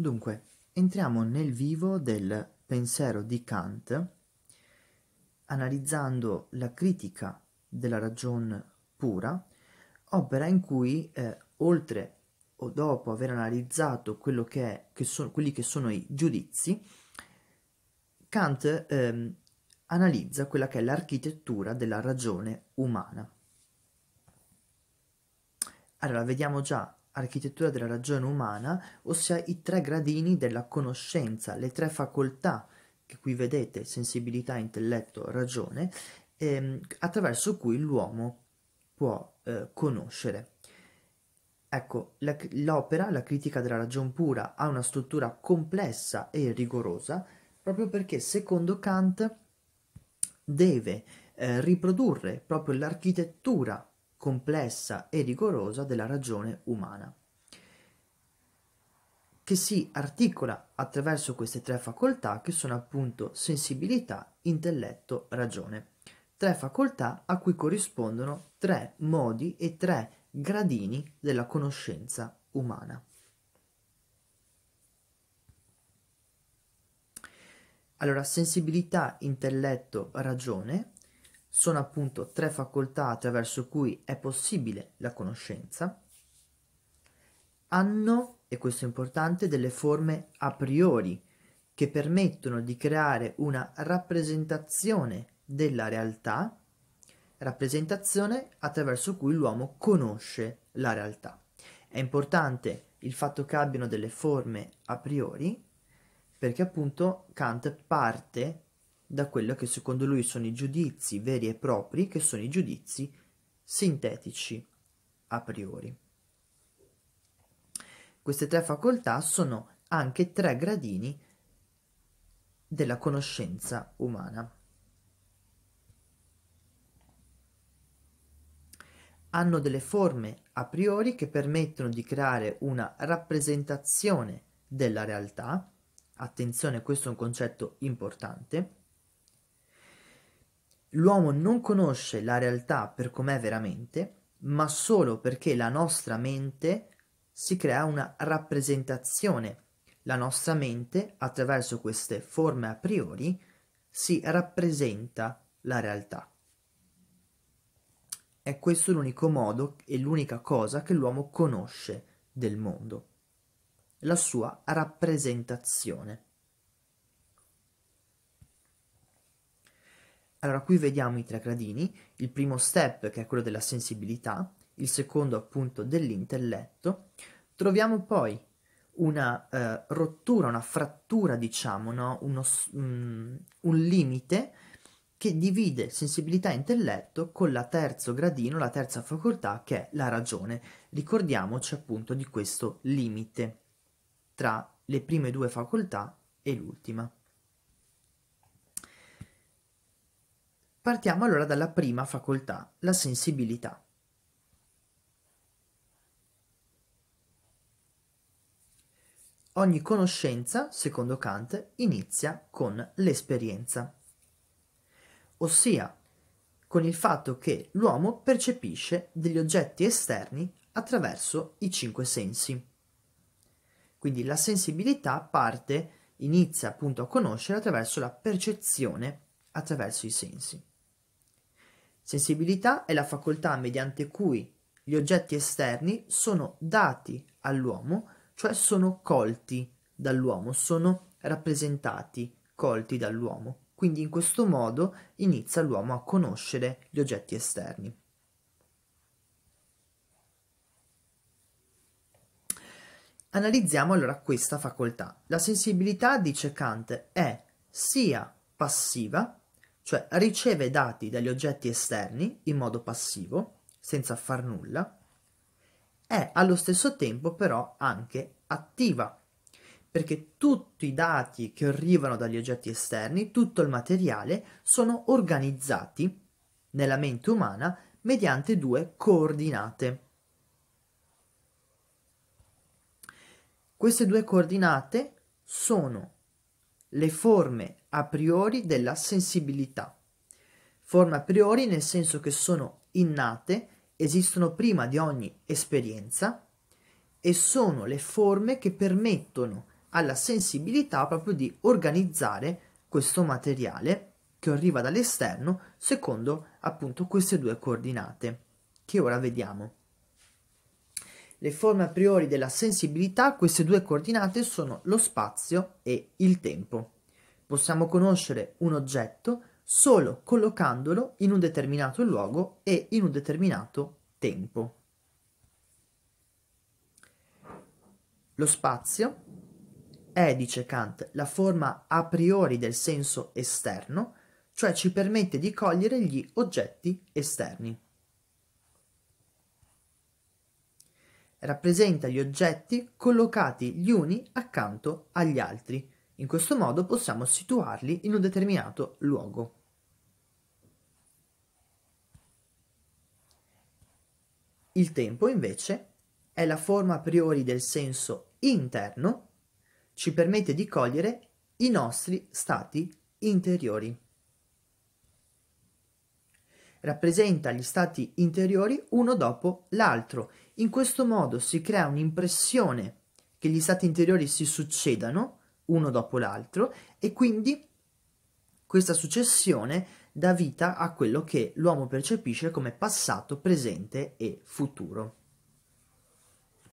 Dunque, entriamo nel vivo del pensiero di Kant, analizzando la critica della ragione pura, opera in cui, eh, oltre o dopo aver analizzato quello che è, che so, quelli che sono i giudizi, Kant ehm, analizza quella che è l'architettura della ragione umana. Allora, vediamo già architettura della ragione umana, ossia i tre gradini della conoscenza, le tre facoltà che qui vedete, sensibilità, intelletto, ragione, ehm, attraverso cui l'uomo può eh, conoscere. Ecco, la, l'opera, la critica della ragione pura, ha una struttura complessa e rigorosa, proprio perché secondo Kant deve eh, riprodurre proprio l'architettura complessa e rigorosa della ragione umana che si articola attraverso queste tre facoltà che sono appunto sensibilità, intelletto, ragione. Tre facoltà a cui corrispondono tre modi e tre gradini della conoscenza umana. Allora, sensibilità, intelletto, ragione sono appunto tre facoltà attraverso cui è possibile la conoscenza, hanno e questo è importante, delle forme a priori che permettono di creare una rappresentazione della realtà, rappresentazione attraverso cui l'uomo conosce la realtà. È importante il fatto che abbiano delle forme a priori, perché appunto Kant parte da quello che secondo lui sono i giudizi veri e propri, che sono i giudizi sintetici a priori. Queste tre facoltà sono anche tre gradini della conoscenza umana. Hanno delle forme a priori che permettono di creare una rappresentazione della realtà. Attenzione, questo è un concetto importante. L'uomo non conosce la realtà per com'è veramente, ma solo perché la nostra mente si crea una rappresentazione. La nostra mente, attraverso queste forme a priori, si rappresenta la realtà. È questo l'unico modo e l'unica cosa che l'uomo conosce del mondo, la sua rappresentazione. Allora qui vediamo i tre gradini, il primo step che è quello della sensibilità, il secondo appunto dell'intelletto, troviamo poi una eh, rottura, una frattura, diciamo, no? Uno, mm, un limite che divide sensibilità e intelletto con la terzo gradino, la terza facoltà che è la ragione. Ricordiamoci appunto di questo limite tra le prime due facoltà e l'ultima. Partiamo allora dalla prima facoltà, la sensibilità. Ogni conoscenza, secondo Kant, inizia con l'esperienza, ossia con il fatto che l'uomo percepisce degli oggetti esterni attraverso i cinque sensi. Quindi la sensibilità parte, inizia appunto a conoscere attraverso la percezione, attraverso i sensi. Sensibilità è la facoltà mediante cui gli oggetti esterni sono dati all'uomo cioè sono colti dall'uomo, sono rappresentati, colti dall'uomo. Quindi in questo modo inizia l'uomo a conoscere gli oggetti esterni. Analizziamo allora questa facoltà. La sensibilità, dice Kant, è sia passiva, cioè riceve dati dagli oggetti esterni in modo passivo, senza far nulla, è allo stesso tempo però anche attiva, perché tutti i dati che arrivano dagli oggetti esterni, tutto il materiale, sono organizzati nella mente umana mediante due coordinate. Queste due coordinate sono le forme a priori della sensibilità. Forme a priori nel senso che sono innate esistono prima di ogni esperienza e sono le forme che permettono alla sensibilità proprio di organizzare questo materiale che arriva dall'esterno secondo appunto queste due coordinate che ora vediamo. Le forme a priori della sensibilità, queste due coordinate sono lo spazio e il tempo. Possiamo conoscere un oggetto solo collocandolo in un determinato luogo e in un determinato tempo. Lo spazio è, dice Kant, la forma a priori del senso esterno, cioè ci permette di cogliere gli oggetti esterni. Rappresenta gli oggetti collocati gli uni accanto agli altri, in questo modo possiamo situarli in un determinato luogo. Il tempo, invece, è la forma a priori del senso interno, ci permette di cogliere i nostri stati interiori. Rappresenta gli stati interiori uno dopo l'altro. In questo modo si crea un'impressione che gli stati interiori si succedano uno dopo l'altro e quindi questa successione dà vita a quello che l'uomo percepisce come passato, presente e futuro.